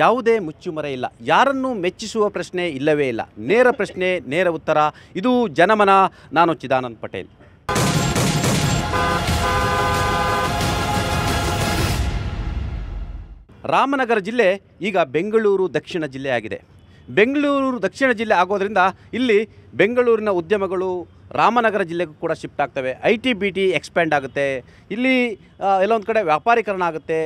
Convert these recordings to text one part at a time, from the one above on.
ಯಾವುದೇ ಮುಚ್ಚುಮರೆ ಇಲ್ಲ ಯಾರನ್ನು ಮೆಚ್ಚಿಸುವ ಪ್ರಶ್ನೆ ಇಲ್ಲವೇ ಇಲ್ಲ ನೇರ ಪ್ರಶ್ನೆ ನೇರ ಉತ್ತರ ಇದು ಜನಮನ ನಾನು ಚಿದಾನಂದ್ ಪಟೇಲ್ ರಾಮನಗರ ಜಿಲ್ಲೆ ಈಗ ಬೆಂಗಳೂರು ದಕ್ಷಿಣ ಜಿಲ್ಲೆಯಾಗಿದೆ ಬೆಂಗಳೂರು ದಕ್ಷಿಣ ಜಿಲ್ಲೆ ಆಗೋದರಿಂದ ಇಲ್ಲಿ ಬೆಂಗಳೂರಿನ ಉದ್ಯಮಗಳು ರಾಮನಗರ ಜಿಲ್ಲೆಗೂ ಕೂಡ ಶಿಫ್ಟ್ ಆಗ್ತವೆ I T B T expand ಆಗುತ್ತೆ ಇಲ್ಲಿ ಎಲ್ಲೊಂದು ಕಡೆ ವ್ಯಾಪಾರೀಕರಣ ಆಗುತ್ತೆ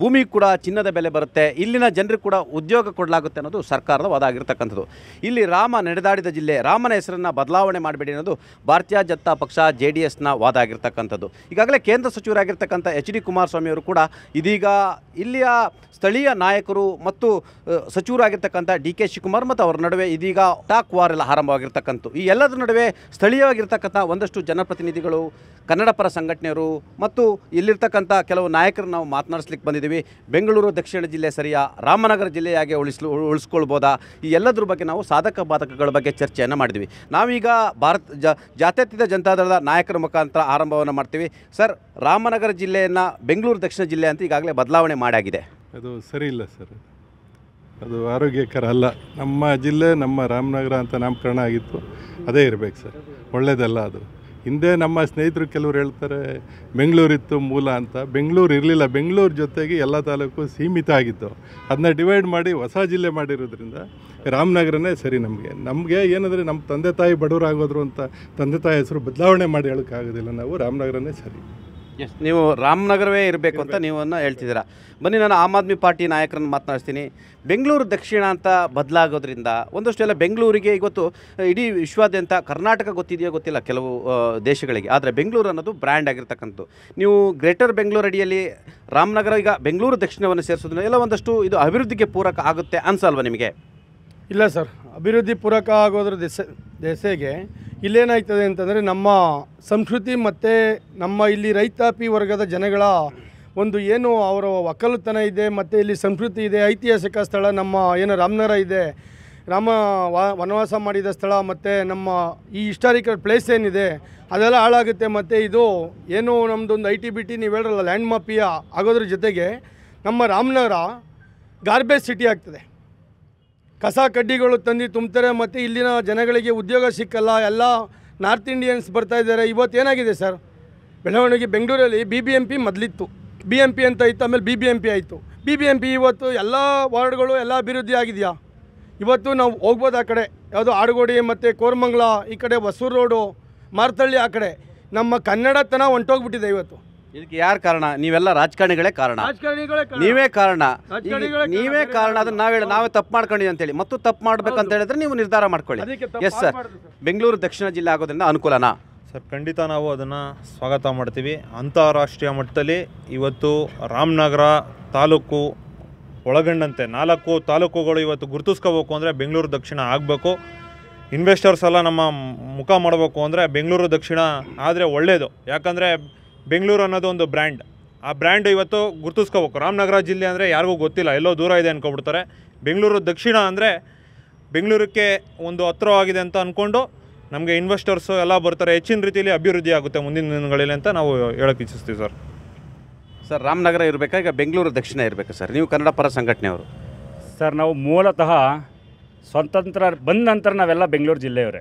ಭೂಮಿ ಕೂಡ ಚಿನ್ನದ ಬೆಲೆ ಬರುತ್ತೆ ಇಲ್ಲಿನ ಜನರಿಗೆ ಕೂಡ ಉದ್ಯೋಗ ಕೊಡಲಾಗುತ್ತೆ ಅನ್ನೋದು ಸರ್ಕಾರದ ವಾದ ಆಗಿರ್ತಕ್ಕಂಥದ್ದು ಇಲ್ಲಿ ರಾಮ ನಡೆದಾಡಿದ ಜಿಲ್ಲೆ ರಾಮನ ಹೆಸರನ್ನು ಬದಲಾವಣೆ ಮಾಡಬೇಡಿ ಅನ್ನೋದು ಭಾರತೀಯ ಜನತಾ ಪಕ್ಷ ಜೆ ಡಿ ಎಸ್ನ ವಾದ ಆಗಿರ್ತಕ್ಕಂಥದ್ದು ಈಗಾಗಲೇ ಕೇಂದ್ರ ಸಚಿವರಾಗಿರ್ತಕ್ಕಂಥ ಎಚ್ ಡಿ ಅವರು ಕೂಡ ಇದೀಗ ಇಲ್ಲಿಯ ಸ್ಥಳೀಯ ನಾಯಕರು ಮತ್ತು ಸಚಿವರಾಗಿರ್ತಕ್ಕಂಥ ಡಿ ಕೆ ಶಿವಕುಮಾರ್ ಮತ್ತು ಅವರ ನಡುವೆ ಇದೀಗ ಟಾಕ್ ವಾರ್ ಎಲ್ಲ ಆರಂಭವಾಗಿರ್ತಕ್ಕಂಥ ಇರತಕ್ಕಂಥ ಈ ಎಲ್ಲದರ ನಡುವೆ ಸ್ಥಳೀಯವಾಗಿರ್ತಕ್ಕಂಥ ಒಂದಷ್ಟು ಜನಪ್ರತಿನಿಧಿಗಳು ಕನ್ನಡ ಪರ ಸಂಘಟನೆಯರು ಮತ್ತು ಇಲ್ಲಿರ್ತಕ್ಕಂಥ ಕೆಲವು ನಾಯಕರು ನಾವು ಮಾತನಾಡಿಸ್ಲಿಕ್ಕೆ ಬಂದಿದ್ದೀವಿ ಬೆಂಗಳೂರು ದಕ್ಷಿಣ ಜಿಲ್ಲೆ ಸರಿಯಾ ರಾಮನಗರ ಜಿಲ್ಲೆಯಾಗಿ ಉಳಿಸ್ಲು ಉಳಿಸ್ಕೊಳ್ಬೋದಾ ಈ ಎಲ್ಲದ್ರ ಬಗ್ಗೆ ನಾವು ಸಾಧಕ ಬಾಧಕಗಳ ಬಗ್ಗೆ ಚರ್ಚೆಯನ್ನು ಮಾಡಿದ್ವಿ ನಾವೀಗ ಭಾರತ ಜಾತ್ಯತೀತ ಜನತಾದಳದ ನಾಯಕರ ಮುಖಾಂತರ ಆರಂಭವನ್ನು ಮಾಡ್ತೀವಿ ಸರ್ ರಾಮನಗರ ಜಿಲ್ಲೆಯನ್ನು ಬೆಂಗಳೂರು ದಕ್ಷಿಣ ಜಿಲ್ಲೆ ಅಂತ ಈಗಾಗಲೇ ಬದಲಾವಣೆ ಮಾಡಾಗಿದೆ ಅದು ಸರಿ ಇಲ್ಲ ಸರ್ ಅದು ಆರೋಗ್ಯಕರ ಅಲ್ಲ ನಮ್ಮ ಜಿಲ್ಲೆ ನಮ್ಮ ರಾಮನಗರ ಅಂತ ನಾಮಕರಣ ಆಗಿತ್ತು ಅದೇ ಇರಬೇಕು ಸರ್ ಒಳ್ಳೆಯದಲ್ಲ ಅದು ಹಿಂದೆ ನಮ್ಮ ಸ್ನೇಹಿತರು ಕೆಲವರು ಹೇಳ್ತಾರೆ ಬೆಂಗಳೂರಿತ್ತು ಮೂಲ ಅಂತ ಬೆಂಗಳೂರು ಇರಲಿಲ್ಲ ಬೆಂಗಳೂರು ಜೊತೆಗೆ ಎಲ್ಲ ತಾಲೂಕು ಸೀಮಿತ ಆಗಿತ್ತು ಅದನ್ನ ಡಿವೈಡ್ ಮಾಡಿ ಹೊಸ ಜಿಲ್ಲೆ ಮಾಡಿರೋದ್ರಿಂದ ರಾಮನಗರನೇ ಸರಿ ನಮಗೆ ನಮಗೆ ಏನಂದರೆ ನಮ್ಮ ತಂದೆ ತಾಯಿ ಬಡವರಾಗೋದ್ರು ಅಂತ ತಂದೆ ತಾಯಿ ಹೆಸರು ಬದಲಾವಣೆ ಮಾಡಿ ಹೇಳೋಕ್ಕಾಗೋದಿಲ್ಲ ನಾವು ರಾಮನಗರನೇ ಸರಿ ನೀವು ರಾಮನಗರವೇ ಇರಬೇಕು ಅಂತ ನೀವನ್ನ ಹೇಳ್ತಿದ್ದೀರಾ ಬನ್ನಿ ನಾನು ಆಮ್ ಆದ್ಮಿ ಪಾರ್ಟಿ ನಾಯಕರನ್ನು ಮಾತನಾಡ್ತೀನಿ ಬೆಂಗಳೂರು ದಕ್ಷಿಣ ಅಂತ ಬದಲಾಗೋದ್ರಿಂದ ಒಂದಷ್ಟು ಎಲ್ಲ ಬೆಂಗಳೂರಿಗೆ ಇವತ್ತು ಇಡೀ ವಿಶ್ವಾದ್ಯಂತ ಕರ್ನಾಟಕ ಗೊತ್ತಿದೆಯೋ ಗೊತ್ತಿಲ್ಲ ಕೆಲವು ದೇಶಗಳಿಗೆ ಆದರೆ ಬೆಂಗಳೂರು ಅನ್ನೋದು ಬ್ರ್ಯಾಂಡ್ ಆಗಿರ್ತಕ್ಕಂಥದ್ದು ನೀವು ಗ್ರೇಟರ್ ಬೆಂಗಳೂರು ಅಡಿಯಲ್ಲಿ ರಾಮನಗರ ಈಗ ಬೆಂಗಳೂರು ದಕ್ಷಿಣವನ್ನು ಸೇರಿಸೋದ್ರಿಂದ ಎಲ್ಲ ಒಂದಷ್ಟು ಇದು ಅಭಿವೃದ್ಧಿಗೆ ಪೂರಕ ಆಗುತ್ತೆ ಅನ್ಸಲ್ವ ನಿಮಗೆ ಇಲ್ಲ ಸರ್ ಅಭಿವೃದ್ಧಿ ಪೂರಕ ಆಗೋದ್ರ ದೆಸೆ ದೆಸೆಗೆ ಇಲ್ಲೇನಾಗ್ತದೆ ಅಂತಂದರೆ ನಮ್ಮ ಸಂಸ್ಕೃತಿ ಮತ್ತು ನಮ್ಮ ಇಲ್ಲಿ ರೈತಾಪಿ ವರ್ಗದ ಜನಗಳ ಒಂದು ಏನು ಅವರ ಒಕ್ಕಲುತನ ಇದೆ ಮತ್ತು ಇಲ್ಲಿ ಸಂಸ್ಕೃತಿ ಇದೆ ಐತಿಹಾಸಿಕ ಸ್ಥಳ ನಮ್ಮ ಏನು ರಾಮನಗರ ಇದೆ ರಾಮ ವನವಾಸ ಮಾಡಿದ ಸ್ಥಳ ಮತ್ತು ನಮ್ಮ ಈ ಹಿಸ್ಟಾರಿಕಲ್ ಪ್ಲೇಸ್ ಏನಿದೆ ಅದೆಲ್ಲ ಹಾಳಾಗುತ್ತೆ ಮತ್ತು ಇದು ಏನು ನಮ್ಮದೊಂದು ಐ ಟಿ ಬಿ ಟಿ ನೀವು ಹೇಳಲ್ಲ ಲ್ಯಾಂಡ್ ಮಾಪಿಯ ಆಗೋದ್ರ ಜೊತೆಗೆ ನಮ್ಮ ರಾಮನಗರ ಗಾರ್ಬೇಜ್ ಸಿಟಿ ಆಗ್ತದೆ ಕಸ ಕಡ್ಡಿಗಳು ತಂದು ತುಂಬ್ತಾರೆ ಮತ್ತು ಇಲ್ಲಿನ ಜನಗಳಿಗೆ ಉದ್ಯೋಗ ಸಿಕ್ಕಲ್ಲ ಎಲ್ಲ ನಾರ್ತ್ ಇಂಡಿಯನ್ಸ್ ಬರ್ತಾ ಇದ್ದಾರೆ ಇವತ್ತು ಏನಾಗಿದೆ ಸರ್ ಬೆಳವಣಿಗೆ ಬೆಂಗಳೂರಲ್ಲಿ ಬಿ ಬಿ ಎಮ್ ಪಿ ಮೊದಲಿತ್ತು ಬಿ ಎಮ್ ಪಿ ಅಂತ ಇತ್ತು ಆಮೇಲೆ ಬಿ ಬಿ ಎಮ್ ಪಿ ಆಯಿತು ಬಿ ಬಿ ಎಮ್ ಪಿ ಇವತ್ತು ಎಲ್ಲ ವಾರ್ಡ್ಗಳು ಎಲ್ಲ ಅಭಿವೃದ್ಧಿ ಆಗಿದೆಯಾ ಇವತ್ತು ನಾವು ಹೋಗ್ಬೋದು ಆ ಕಡೆ ಯಾವುದು ಆಡುಗೋಡಿ ಮತ್ತು ಕೋರಮಂಗ್ಲ ಈ ಕಡೆ ಹೊಸೂರು ರೋಡು ಮಾರ್ತಳ್ಳಿ ಆ ಕಡೆ ನಮ್ಮ ಕನ್ನಡತನ ಹೊಂಟೋಗ್ಬಿಟ್ಟಿದೆ ಇವತ್ತು ಇದಕ್ಕೆ ಯಾರು ಕಾರಣ ನೀವೆಲ್ಲ ರಾಜಕಾರಣಿಗಳೇ ಕಾರಣ ನೀವೇ ಕಾರಣ ನೀವೇ ಕಾರಣ ಅದನ್ನ ನಾವೇ ನಾವೇ ತಪ್ಪು ಮಾಡ್ಕೊಂಡಿದ್ದೀವಿ ಅಂತೇಳಿ ಮತ್ತು ತಪ್ಪು ಮಾಡ್ಬೇಕಂತ ಹೇಳಿದ್ರೆ ನೀವು ನಿರ್ಧಾರ ಮಾಡ್ಕೊಳ್ಳಿ ಎಸ್ ಸರ್ ಬೆಂಗಳೂರು ದಕ್ಷಿಣ ಜಿಲ್ಲೆ ಆಗೋದ್ರಿಂದ ಅನುಕೂಲನಾ ಸರ್ ಖಂಡಿತ ನಾವು ಅದನ್ನು ಸ್ವಾಗತ ಮಾಡ್ತೀವಿ ಅಂತಾರಾಷ್ಟ್ರೀಯ ಮಟ್ಟದಲ್ಲಿ ಇವತ್ತು ರಾಮನಗರ ತಾಲೂಕು ಒಳಗಂಡಂತೆ ನಾಲ್ಕು ತಾಲೂಕುಗಳು ಇವತ್ತು ಗುರುತಿಸ್ಕೋಬೇಕು ಅಂದರೆ ಬೆಂಗಳೂರು ದಕ್ಷಿಣ ಆಗಬೇಕು ಇನ್ವೆಸ್ಟರ್ಸ್ ಎಲ್ಲ ನಮ್ಮ ಮುಖ ಮಾಡಬೇಕು ಅಂದರೆ ಬೆಂಗಳೂರು ದಕ್ಷಿಣ ಆದರೆ ಒಳ್ಳೆಯದು ಯಾಕಂದರೆ ಬೆಂಗಳೂರು ಅನ್ನೋದು ಒಂದು ಬ್ರ್ಯಾಂಡ್ ಆ ಬ್ರ್ಯಾಂಡ್ ಇವತ್ತು ಗುರ್ತಿಸ್ಕೋಬೇಕು ರಾಮನಗರ ಜಿಲ್ಲೆ ಅಂದರೆ ಯಾರಿಗೂ ಗೊತ್ತಿಲ್ಲ ಎಲ್ಲೋ ದೂರ ಇದೆ ಅಂದ್ಕೊಬಿಡ್ತಾರೆ ಬೆಂಗಳೂರು ದಕ್ಷಿಣ ಅಂದರೆ ಬೆಂಗಳೂರಿಗೆ ಒಂದು ಆಗಿದೆ ಅಂತ ಅಂದ್ಕೊಂಡು ನಮಗೆ ಇನ್ವೆಸ್ಟರ್ಸು ಎಲ್ಲ ಬರ್ತಾರೆ ಹೆಚ್ಚಿನ ರೀತಿಯಲ್ಲಿ ಅಭಿವೃದ್ಧಿ ಆಗುತ್ತೆ ಮುಂದಿನ ದಿನಗಳಲ್ಲಿ ಅಂತ ನಾವು ಹೇಳೋಕ್ಕೆ ಇಚ್ಛಿಸ್ತೀವಿ ಸರ್ ಸರ್ ರಾಮನಗರ ಇರಬೇಕಾ ಈಗ ಬೆಂಗಳೂರು ದಕ್ಷಿಣ ಇರಬೇಕು ಸರ್ ನೀವು ಕನ್ನಡ ಪರ ಸಂಘಟನೆಯವರು ಸರ್ ನಾವು ಮೂಲತಃ ಸ್ವತಂತ್ರ ಬಂದ ನಂತರ ನಾವೆಲ್ಲ ಬೆಂಗಳೂರು ಜಿಲ್ಲೆಯವರೇ